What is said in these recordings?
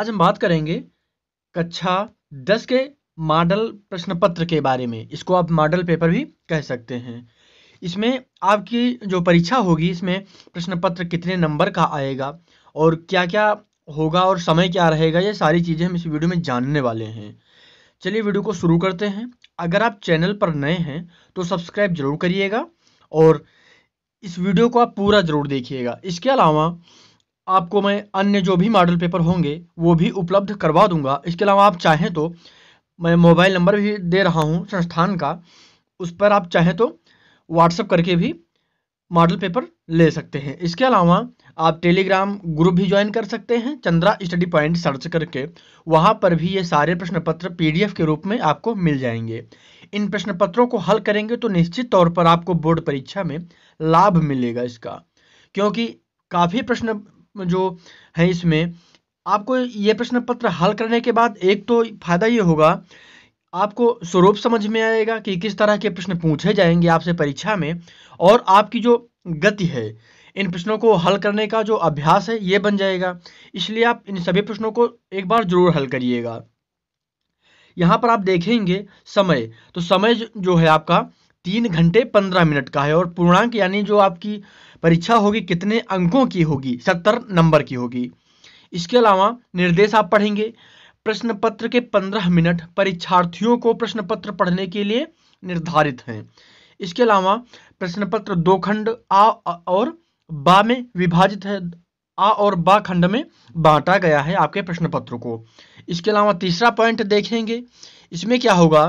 आज हम बात करेंगे कक्षा दस के मॉडल प्रश्न पत्र के बारे में इसको आप मॉडल पेपर भी कह सकते हैं इसमें आपकी जो परीक्षा होगी इसमें प्रश्न पत्र कितने नंबर का आएगा और क्या क्या होगा और समय क्या रहेगा ये सारी चीज़ें हम इस वीडियो में जानने वाले हैं चलिए वीडियो को शुरू करते हैं अगर आप चैनल पर नए हैं तो सब्सक्राइब जरूर करिएगा और इस वीडियो को आप पूरा जरूर देखिएगा इसके अलावा आपको मैं अन्य जो भी मॉडल पेपर होंगे वो भी उपलब्ध करवा दूंगा इसके अलावा आप चाहें तो मैं मोबाइल नंबर भी दे रहा हूँ संस्थान का उस पर आप चाहें तो व्हाट्सअप करके भी मॉडल पेपर ले सकते हैं इसके अलावा आप टेलीग्राम ग्रुप भी ज्वाइन कर सकते हैं चंद्रा स्टडी पॉइंट सर्च करके वहाँ पर भी ये सारे प्रश्न पत्र पी के रूप में आपको मिल जाएंगे इन प्रश्न पत्रों को हल करेंगे तो निश्चित तौर पर आपको बोर्ड परीक्षा में लाभ मिलेगा इसका क्योंकि काफ़ी प्रश्न जो है इसमें आपको ये प्रश्न पत्र हल करने के बाद एक तो फायदा ये होगा आपको स्वरूप समझ में आएगा कि किस तरह के प्रश्न पूछे जाएंगे आपसे परीक्षा में और आपकी जो गति है इन प्रश्नों को हल करने का जो अभ्यास है ये बन जाएगा इसलिए आप इन सभी प्रश्नों को एक बार जरूर हल करिएगा यहाँ पर आप देखेंगे समय तो समय जो है आपका तीन घंटे पंद्रह मिनट का है और पूर्णांक यानी जो आपकी परीक्षा होगी कितने अंकों की होगी सत्तर नंबर की होगी इसके अलावा निर्देश आप पढ़ेंगे प्रश्न पत्र के पंद्रह मिनट परीक्षार्थियों को प्रश्न पत्र पढ़ने के लिए निर्धारित हैं इसके अलावा प्रश्न पत्र दो खंड आ और बा में विभाजित है आ और बा खंड में बांटा गया है आपके प्रश्न पत्र को इसके अलावा तीसरा पॉइंट देखेंगे इसमें क्या होगा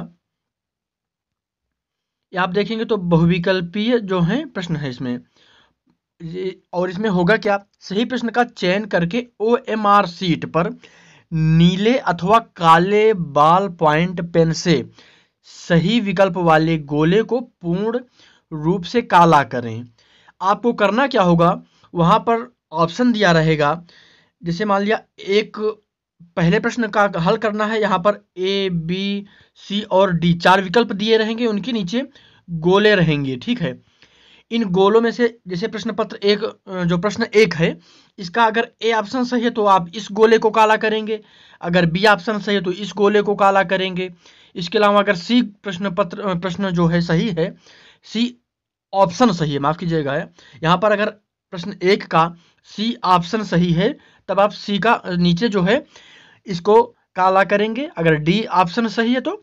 आप देखेंगे तो बहुविकल्पीय जो है प्रश्न है इसमें और इसमें होगा क्या सही प्रश्न का चयन करके ओ एम आर सीट पर नीले अथवा काले बाल पॉइंट पेन से सही विकल्प वाले गोले को पूर्ण रूप से काला करें आपको करना क्या होगा वहां पर ऑप्शन दिया रहेगा जैसे मान लिया एक पहले प्रश्न का हल करना है यहाँ पर ए बी सी और डी चार विकल्प दिए रहेंगे उनके नीचे गोले रहेंगे ठीक है इन गोलों में से जैसे प्रश्न पत्र एक जो प्रश्न एक है इसका अगर ए ऑप्शन सही है तो आप इस गोले को काला करेंगे अगर बी ऑप्शन सही है तो इस गोले को काला करेंगे इसके अलावा अगर सी प्रश्न पत्र प्रश्न जो है सही है सी ऑप्शन सही है माफ़ कीजिएगा यहाँ पर अगर प्रश्न एक का सी ऑप्शन सही है तब आप सी का नीचे जो है इसको काला करेंगे अगर डी ऑप्शन सही है तो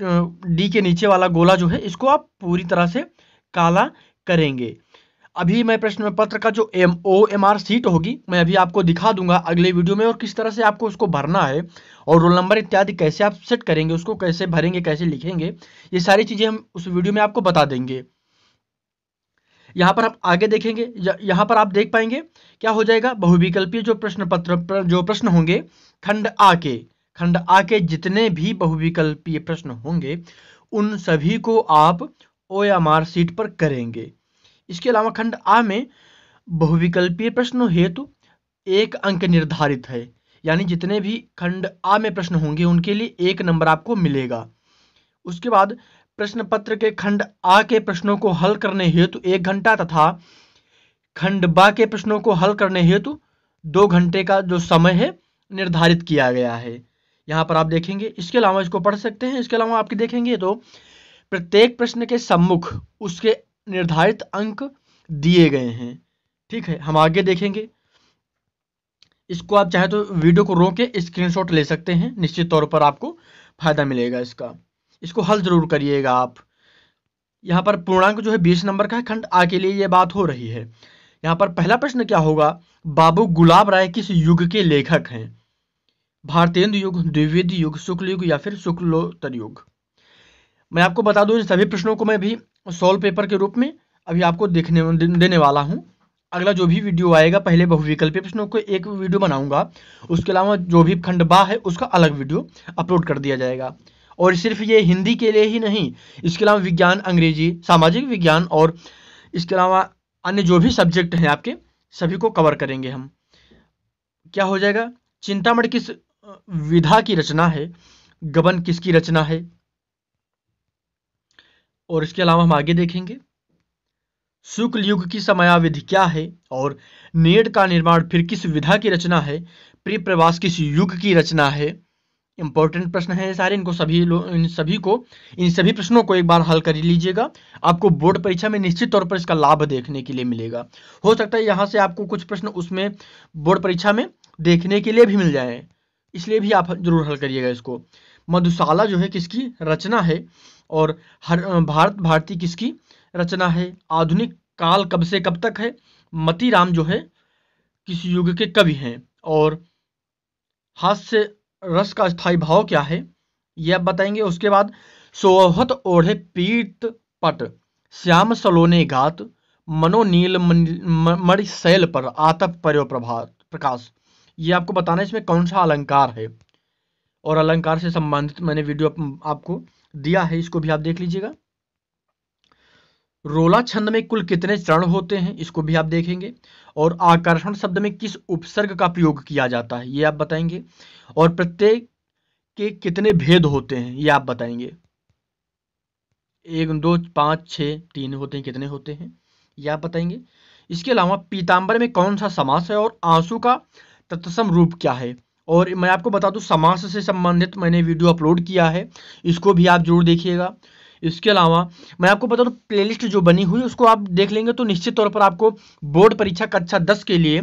डी के नीचे वाला गोला जो है इसको आप पूरी तरह से काला करेंगे अभी मैं प्रश्न पत्र का जो M O M R sheet होगी मैं अभी आपको दिखा दूंगा अगले वीडियो में और किस तरह से आपको उसको भरना है और रोल नंबर इत्यादि कैसे आप सेट करेंगे उसको कैसे भरेंगे कैसे लिखेंगे ये सारी चीज़ें हम उस वीडियो में आपको बता देंगे यहाँ पर आप आगे देखेंगे यहाँ पर आप देख पाएंगे क्या हो जाएगा बहुविकल्पीय जो प्रश्न पत्र जो प्रश्न होंगे खंड आ के खंड आ के जितने भी बहुविकल्पीय प्रश्न होंगे उन सभी को आप ओ एम आर सीट पर करेंगे इसके अलावा खंड आ में बहुविकल्पीय प्रश्न हेतु तो एक अंक निर्धारित है यानी जितने भी खंड आ में प्रश्न होंगे उनके लिए एक नंबर आपको मिलेगा उसके बाद प्रश्न पत्र के खंड आ के प्रश्नों को हल करने हेतु तो एक घंटा तथा खंड बा के प्रश्नों को हल करने हेतु तो दो घंटे का जो समय है निर्धारित किया गया है यहाँ पर आप देखेंगे इसके अलावा इसको पढ़ सकते हैं इसके अलावा आपके देखेंगे तो प्रत्येक प्रश्न के सम्मुख उसके निर्धारित अंक दिए गए हैं ठीक है हम आगे देखेंगे इसको आप चाहे तो वीडियो को रोके स्क्रीनशॉट ले सकते हैं निश्चित तौर पर आपको फायदा मिलेगा इसका इसको हल जरूर करिएगा आप यहाँ पर पूर्णांक जो है बीस नंबर का है खंड आ के लिए ये बात हो रही है यहाँ पर पहला प्रश्न क्या होगा बाबू गुलाब राय किस युग के लेखक हैं भारतेंद्र युग द्विविध युग शुक्ल युग या फिर शुक्लोत्तर युग मैं आपको बता दूं इन सभी प्रश्नों को मैं भी सोल्व पेपर के रूप में अभी आपको देखने देने वाला हूं अगला जो भी वीडियो आएगा पहले बहुविकल्पी प्रश्नों को एक वीडियो बनाऊंगा उसके अलावा जो भी खंडबा है उसका अलग वीडियो अपलोड कर दिया जाएगा और सिर्फ ये हिंदी के लिए ही नहीं इसके अलावा विज्ञान अंग्रेजी सामाजिक विज्ञान और इसके अलावा अन्य जो भी सब्जेक्ट हैं आपके सभी को कवर करेंगे हम क्या हो जाएगा चिंतामढ़ किस विधा की रचना है गबन किसकी रचना है और इसके अलावा हम आगे देखेंगे शुक्ल युग की समयाविधि क्या है और नेड का निर्माण फिर किस विधा की रचना है प्रिप्रवास किस युग की रचना है इंपॉर्टेंट प्रश्न है सारे इनको सभी इन सभी को इन सभी प्रश्नों को एक बार हल कर लीजिएगा आपको बोर्ड परीक्षा में निश्चित तौर पर इसका लाभ देखने के लिए मिलेगा हो सकता है यहां से आपको कुछ प्रश्न उसमें बोर्ड परीक्षा में देखने के लिए भी मिल जाए इसलिए भी आप जरूर हल करिएगा इसको मधुशाला जो है किसकी रचना है और हर भारत भारती किसकी रचना है आधुनिक काल कब से कब तक है मती राम जो है किस युग के कवि हैं और हास्य रस का स्थायी भाव क्या है यह आप बताएंगे उसके बाद सोहत ओढ़े पीत पट श्याम सलोने गात मनोनील मणिशैल शैल पर आतप पर्यो प्रभात प्रकाश ये आपको बताना है इसमें कौन सा अलंकार है और अलंकार से संबंधित मैंने वीडियो आपको दिया है इसको भी आप देख लीजिएगा रोला छंद में कुल कितने चरण होते हैं इसको भी आप देखेंगे और आकर्षण शब्द में किस उपसर्ग का प्रयोग किया जाता है ये आप बताएंगे और प्रत्येक के कितने भेद होते हैं ये आप बताएंगे एक दो पांच छ तीन होते हैं कितने होते हैं ये आप बताएंगे इसके अलावा पीताम्बर में कौन सा समास है और आंसू का तत्सम रूप क्या है और मैं आपको बता दूं समास से संबंधित मैंने वीडियो अपलोड किया है इसको भी आप जरूर देखिएगा इसके अलावा मैं आपको बता दूँ प्लेलिस्ट जो बनी हुई उसको आप देख लेंगे तो निश्चित तौर पर आपको बोर्ड परीक्षा कक्षा दस के लिए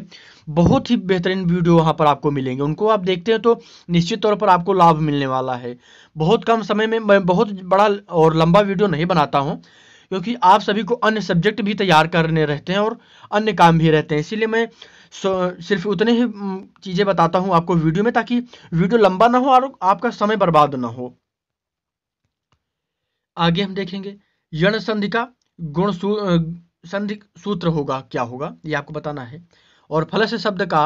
बहुत ही बेहतरीन वीडियो वहाँ पर आपको मिलेंगे उनको आप देखते हैं तो निश्चित तौर पर आपको लाभ मिलने वाला है बहुत कम समय में मैं बहुत बड़ा और लंबा वीडियो नहीं बनाता हूँ क्योंकि आप सभी को अन्य सब्जेक्ट भी तैयार करने रहते हैं और अन्य काम भी रहते हैं इसीलिए मैं सिर्फ उतने ही चीज़ें बताता हूँ आपको वीडियो में ताकि वीडियो लंबा ना हो और आपका समय बर्बाद ना हो आगे हम देखेंगे यण संधि का गुण सू, संधि सूत्र होगा क्या होगा ये आपको बताना है और फलस शब्द का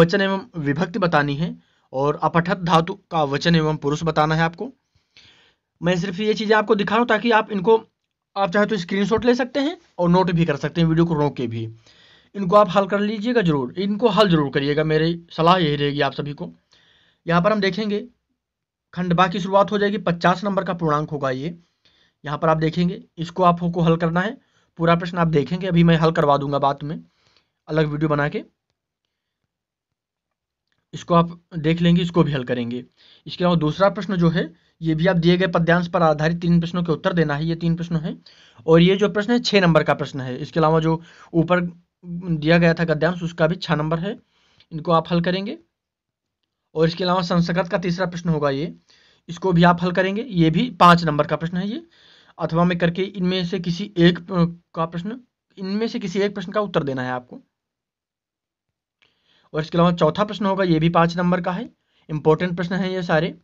वचन एवं विभक्ति बतानी है और अपठत धातु का वचन एवं पुरुष बताना है आपको मैं सिर्फ ये चीज़ें आपको दिखा रहा हूं ताकि आप इनको आप चाहे तो स्क्रीन ले सकते हैं और नोट भी कर सकते हैं वीडियो को रोक के भी इनको आप हल कर लीजिएगा जरूर इनको हल जरूर करिएगा मेरी सलाह यही रहेगी आप सभी को यहाँ पर हम देखेंगे खंड बा की शुरुआत हो जाएगी पचास नंबर का पूर्णांक होगा ये यहाँ पर आप देखेंगे इसको आपको हल करना है पूरा प्रश्न आप देखेंगे अभी मैं हल करवा दूंगा बाद में अलग वीडियो बना के इसको आप देख लेंगे इसको भी हल करेंगे इसके अलावा दूसरा प्रश्न जो है ये भी आप दिए गए पद्यांश पर आधारित तीन प्रश्नों के उत्तर देना है ये तीन प्रश्न है और ये जो प्रश्न है छह नंबर का प्रश्न है इसके अलावा जो ऊपर दिया गया था गद्यांश उसका भी छह नंबर है इनको आप हल करेंगे और इसके अलावा संस्कृत का तीसरा प्रश्न होगा ये इसको भी आप हल करेंगे ये भी पांच नंबर का प्रश्न है ये अथवा में करके इनमें से किसी एक का प्रश्न इनमें से किसी एक प्रश्न का उत्तर देना है आपको और इसके अलावा चौथा प्रश्न होगा ये भी पांच नंबर का है इंपॉर्टेंट प्रश्न है ये सारे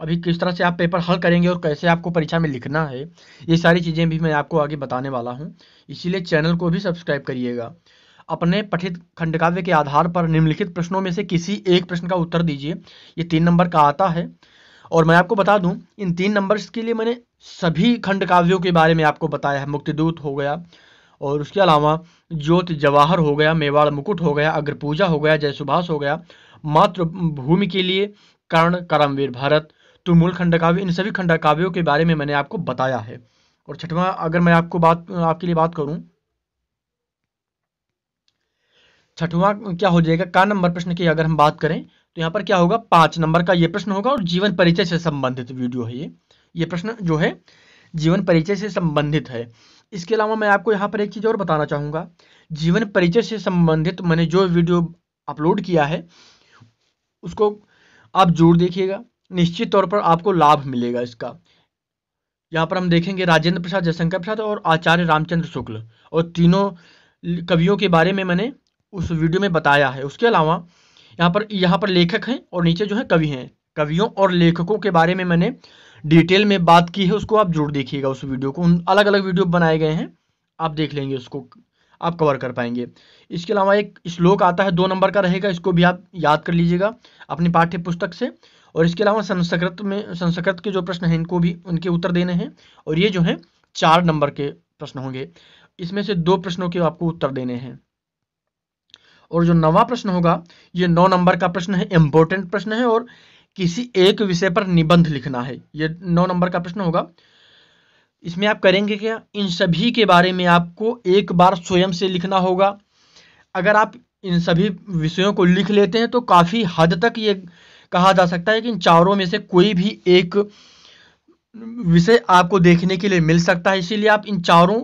अभी किस तरह से आप पेपर हल करेंगे और कैसे आपको परीक्षा में लिखना है ये सारी चीज़ें भी मैं आपको आगे बताने वाला हूँ इसीलिए चैनल को भी सब्सक्राइब करिएगा अपने पठित खंडकाव्य के आधार पर निम्नलिखित प्रश्नों में से किसी एक प्रश्न का उत्तर दीजिए ये तीन नंबर का आता है और मैं आपको बता दूं इन तीन नंबर्स के लिए मैंने सभी खंडकाव्यों के बारे में आपको बताया है मुक्तिदूत हो गया और उसके अलावा ज्योत जवाहर हो गया मेवाड़ मुकुट हो गया अग्रपूजा हो गया जय सुभाष हो गया मातृभूमि के लिए कर्ण करमवीर भारत तो मूल खंडकाव्य इन सभी खंडकाव्यों के बारे में मैंने आपको बताया है और छठवां अगर मैं आपको बात आपके लिए बात करूं छठवां क्या हो जाएगा का नंबर प्रश्न की अगर हम बात करें तो यहाँ पर क्या होगा पांच नंबर का ये प्रश्न होगा और जीवन परिचय से संबंधित वीडियो है ये ये प्रश्न जो है जीवन परिचय से संबंधित है इसके अलावा मैं आपको यहाँ पर एक चीज़ और बताना चाहूंगा जीवन परिचय से संबंधित मैंने जो वीडियो अपलोड किया है उसको आप जरूर देखिएगा निश्चित तौर पर आपको लाभ मिलेगा इसका यहाँ पर हम देखेंगे राजेंद्र प्रसाद जयशंकर प्रसाद और आचार्य रामचंद्र शुक्ल और तीनों कवियों के बारे में मैंने उस वीडियो में बताया है उसके अलावा यहाँ पर यहाँ पर लेखक हैं और नीचे जो है कवि हैं कवियों और लेखकों के बारे में मैंने डिटेल में बात की है उसको आप जरूर देखिएगा उस वीडियो को उन अलग अलग वीडियो बनाए गए हैं आप देख लेंगे उसको आप कवर कर पाएंगे इसके अलावा एक श्लोक आता है दो नंबर का रहेगा इसको भी आप याद कर लीजिएगा अपनी पाठ्य पुस्तक से और इसके अलावा संस्कृत में संस्कृत के जो प्रश्न हैं इनको भी उनके उत्तर देने हैं और ये जो है चार नंबर के प्रश्न होंगे इसमें से दो प्रश्नों के आपको उत्तर देने हैं और जो नवा प्रश्न होगा ये नौ नंबर का प्रश्न है इंपॉर्टेंट प्रश्न है और किसी एक विषय पर निबंध लिखना है ये नौ नंबर का प्रश्न होगा इसमें आप करेंगे क्या इन सभी के बारे में आपको एक बार स्वयं से लिखना होगा अगर आप इन सभी विषयों को लिख लेते हैं तो काफ़ी हद तक ये कहा जा सकता है कि इन चारों में से कोई भी एक विषय आपको देखने के लिए मिल सकता है इसीलिए आप इन चारों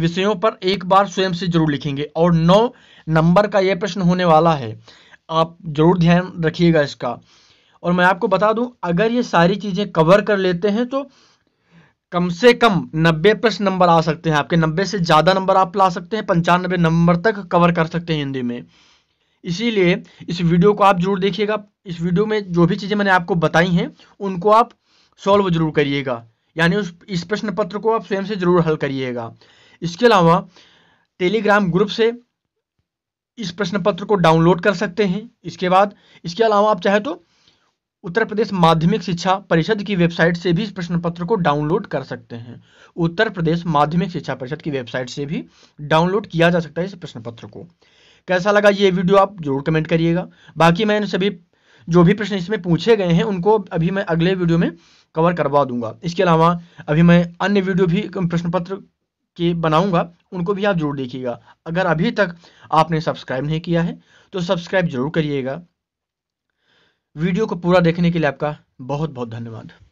विषयों पर एक बार स्वयं से जरूर लिखेंगे और नौ नंबर का यह प्रश्न होने वाला है आप जरूर ध्यान रखिएगा इसका और मैं आपको बता दूं अगर ये सारी चीज़ें कवर कर लेते हैं तो कम से कम नब्बे प्रश्न नंबर आ सकते हैं आपके नब्बे से ज़्यादा नंबर आप ला सकते हैं पंचानबे नंबर तक कवर कर सकते हैं हिंदी में इसीलिए इस वीडियो को आप जरूर देखिएगा इस वीडियो में जो भी चीज़ें मैंने आपको बताई हैं उनको आप सॉल्व जरूर करिएगा यानी उस इस प्रश्न पत्र को आप स्वयं से जरूर हल करिएगा इसके अलावा टेलीग्राम ग्रुप से इस प्रश्न पत्र को डाउनलोड कर सकते हैं इसके बाद इसके अलावा आप चाहे तो उत्तर प्रदेश माध्यमिक शिक्षा परिषद की वेबसाइट से भी इस प्रश्न पत्र को डाउनलोड कर सकते हैं उत्तर प्रदेश माध्यमिक शिक्षा परिषद की वेबसाइट से भी डाउनलोड किया जा सकता है इस प्रश्न पत्र को कैसा लगा ये वीडियो आप जरूर कमेंट करिएगा बाकी मैं सभी जो भी प्रश्न इसमें पूछे गए हैं उनको अभी मैं अगले वीडियो में कवर करवा दूंगा इसके अलावा अभी मैं अन्य वीडियो भी प्रश्न पत्र के बनाऊंगा उनको भी आप जरूर देखिएगा अगर अभी तक आपने सब्सक्राइब नहीं किया है तो सब्सक्राइब जरूर करिएगा वीडियो को पूरा देखने के लिए आपका बहुत बहुत धन्यवाद